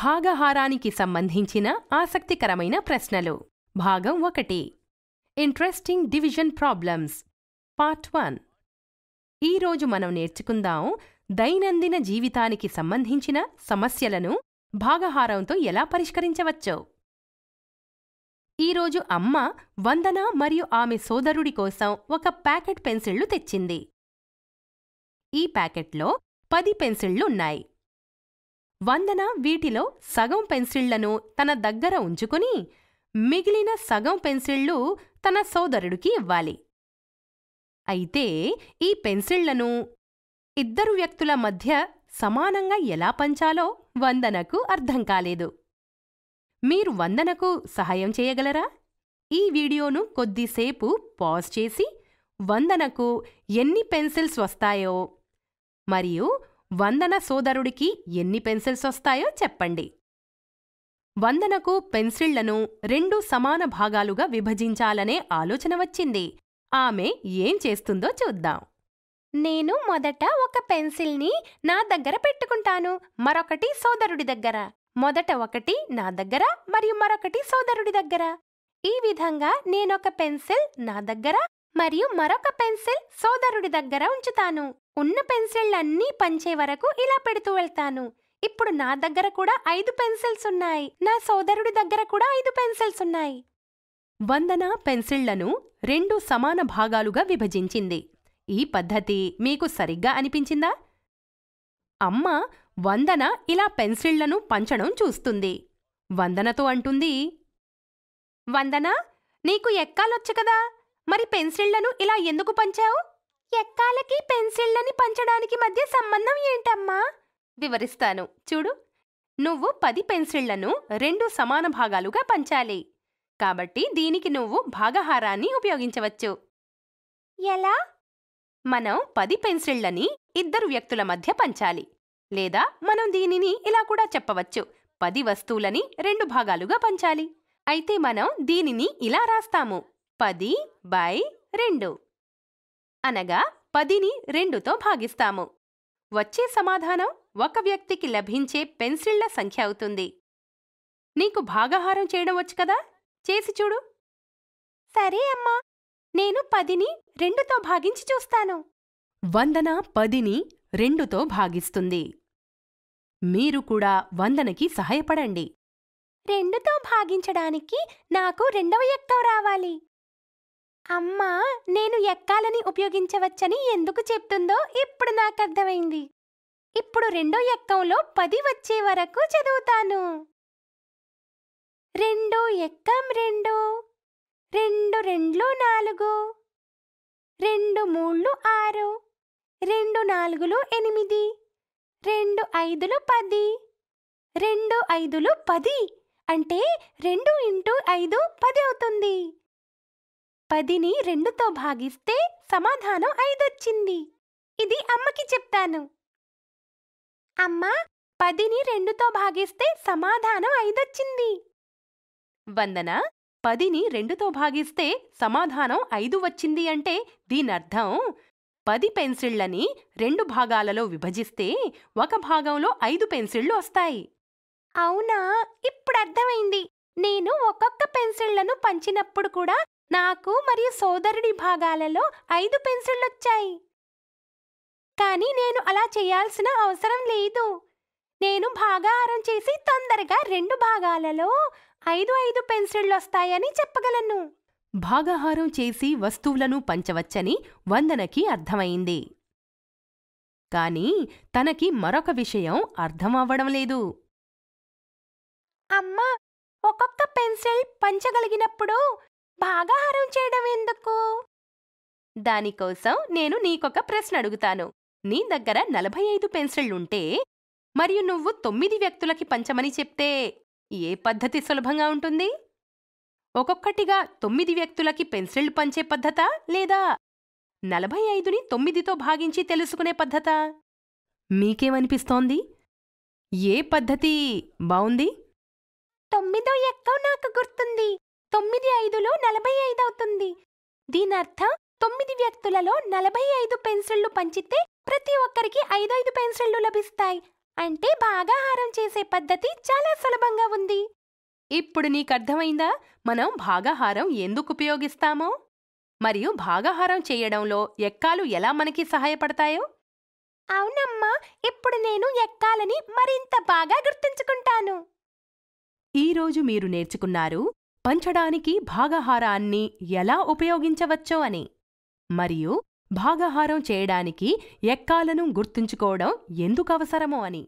భాగహారానికి సంబంధించిన ఆసక్తికరమైన ప్రశ్నలు భాగం ఒకటి interesting division problems part one ఈరోజు మనం నేర్చుకుందాం దైనందిన జీవితానికి సంబంధించిన సమస్యలను భాగహారంతో ఎలా పరిష్కరించవచ్చో ఈరోజు అమ్మ వందన మరియు ఆమె సోదరుడి కోసం ఒక ప్యాకెట్ పెన్సిళ్లు తెచ్చింది ఈ ప్యాకెట్లో పది పెన్సిళ్లున్నాయి వందన వీటిలో సగం పెన్సిళ్లను తన దగ్గర ఉంచుకుని మిగిలిన సగం పెన్సిళ్ళు తన సోదరుడికి ఇవ్వాలి అయితే ఈ పెన్సిళ్లను ఇద్దరు వ్యక్తుల మధ్య సమానంగా ఎలా పంచాలో వందనకు అర్థం కాలేదు మీరు వందనకు సహాయం చేయగలరా ఈ వీడియోను కొద్దిసేపు పాజ్ చేసి వందనకు ఎన్ని పెన్సిల్స్ వస్తాయో మరియు వందన సోదరుడికి ఎన్ని పెన్సిల్స్ వస్తాయో చెప్పండి వందనకు పెన్సిళ్లను రెండు సమాన భాగాలుగా విభజించాలనే ఆలోచన వచ్చింది ఆమె ఏం చేస్తుందో చూద్దాం నేను మొదట ఒక పెన్సిల్ని నా దగ్గర పెట్టుకుంటాను మరొకటి సోదరుడి దగ్గర మొదట ఒకటి నా దగ్గర మరియు మరొకటి సోదరుడి దగ్గర ఈ విధంగా నేనొక పెన్సిల్ నా దగ్గర మరియు మరొక పెన్సిల్ సోదరుడి దగ్గర ఉంచుతాను ఉన్న పెన్సిళ్ళన్నీ పంచే వరకు ఇలా పెడుతూ వెళ్తాను ఇప్పుడు నా దగ్గర కూడా ఐదు పెన్సిల్స్ ఉన్నాయి నా సోదరుడి దగ్గర కూడా ఐదు పెన్సిల్స్ ఉన్నాయి వందన పెన్సిళ్లను రెండు సమాన భాగాలుగా విభజించింది ఈ పద్ధతి మీకు సరిగ్గా అనిపించిందా అమ్మ వందన ఇలా పెన్సిళ్లను పంచడం చూస్తుంది వందనతో అంటుంది వందన నీకు ఎక్కాలొచ్చు కదా మరి పెన్సిళ్లను ఇలా ఎందుకు పంచావు ఎక్కాలకి పెన్సిళ్ళని పంచడానికి మధ్య సంబంధం ఏంటమ్మా వివరిస్తాను చూడు నువ్వు పది పెన్సిళ్లను రెండు సమాన భాగాలుగా పంచాలి కాబట్టి దీనికి నువ్వు భాగహారాన్ని ఉపయోగించవచ్చు ఎలా మనం పది పెన్సిళ్లని ఇద్దరు వ్యక్తుల మధ్య పంచాలి లేదా మనం దీనిని ఇలా కూడా చెప్పవచ్చు పది వస్తువులని రెండు భాగాలుగా పంచాలి అయితే మనం దీనిని ఇలా రాస్తాము పది బై రెండు అనగా పదిని రెండుతో భాగిస్తాము వచ్చే సమాధానం ఒక వ్యక్తికి లభించే పెన్సిళ్ల సంఖ్య అవుతుంది నీకు భాగాహారం చేయడం వచ్చు కదా చేసి చూడు సరే అమ్మా నేను పదిని రెండుతో భాగించి చూస్తాను వందన పదిని రెండుతో భాగిస్తుంది మీరు కూడా వందనకి సహాయపడండి రెండుతో భాగించడానికి నాకు రెండవ ఎక్కవ రావాలి అమ్మా నేను ఎక్కాలని ఉపయోగించవచ్చని ఎందుకు చెప్తుందో ఇప్పుడు నాకు అర్థమైంది ఇప్పుడు రెండో ఎక్కంలో పది వచ్చే వరకు చదువుతాను రెండు ఎక్కం రెండు రెండు రెండ్లు నాలుగు రెండు మూళ్ళు ఆరు రెండు నాలుగులు ఎనిమిది రెండు ఐదులు పది రెండు ఐదులు పది అంటే రెండు ఇంటూ ఐదు పది అవుతుంది పదిని రెండుతో భాగిస్తే సమాధానం ఐదొచ్చింది ఇది అమ్మకి చెప్తాను అమ్మా పదిని రెండుతో భాగిస్తే సమాధానం ఐదొచ్చింది వందన పదిని రెండుతో భాగిస్తే సమాధానం ఐదు వచ్చింది అంటే దీనర్థం పది పెన్సిళ్లని రెండు భాగాలలో విభజిస్తే ఒక భాగంలో ఐదు పెన్సిళ్లు వస్తాయి అవునా ఇప్పుడర్థమైంది నేను ఒక్కొక్క పెన్సిళ్లను పంచినప్పుడు కూడా నాకు మరియు సోదరుడి భాగాలలో ఐదు పెన్సిళ్ళు వచ్చాయి కానీ నేను అలా చేయాల్సిన అవసరం లేదు నేను భాగాహారం చేసి తొందరగా రెండు భాగాలలో ఐదు ఐదు పెన్సిళ్ళు వస్తాయని చెప్పగలను భాగాహారం చేసి వస్తువులను పంచవచ్చని వందనకి అర్థమైంది కానీ తనకి మరొక విషయం అర్థమవ్వడం లేదు అమ్మా ఒక్కొక్క పెన్సిల్ పంచగలిగినప్పుడు భాగాహారం చేయడం ఎందుకు దానికోసం నేను నీకొక ప్రశ్న అడుగుతాను నీ దగ్గర నలభై ఐదు పెన్సిళ్లుంటే మరియు నువ్వు తొమ్మిది వ్యక్తులకి పంచమని చెప్తే ఏ పద్ధతి సులభంగా ఉంటుంది ఒక్కొక్కటిగా తొమ్మిది వ్యక్తులకి పెన్సిళ్లు పంచే పద్ధత లేదా నలభై ఐదుని తొమ్మిదితో భాగించి తెలుసుకునే పద్ధత మీకేమనిపిస్తోంది ఏ పద్ధతి బావుంది తొమ్మిదో ఎక్కో నాకు గుర్తుంది తొమ్మిది ఐదులో నలభై ఐదు అవుతుంది దీనర్థం తొమ్మిది వ్యక్తులలో నలభై ఐదు పెన్సిళ్ళు పంచితే ప్రతి ఒక్కరికి ఐదైదు పెన్సిళ్ళు లభిస్తాయి అంటే బాగా హారం చేసే పద్ధతి చాలా సులభంగా ఉంది ఇప్పుడు నీకు అర్థమైందా మనం భాగాహారం ఎందుకు ఉపయోగిస్తామో మరియు భాగాహారం చేయడంలో ఎక్కాలు ఎలా మనకి సహాయపడతాయో అవునమ్మా ఇప్పుడు నేను ఎక్కాలని మరింత బాగా గుర్తుంచుకుంటాను ఈరోజు మీరు నేర్చుకున్నారు పంచడానికి భాగహారాన్ని ఎలా ఉపయోగించవచ్చో అని మరియు భాగహారం చేయడానికి ఎక్కాలను గుర్తుంచుకోవడం ఎందుకవసరమో అని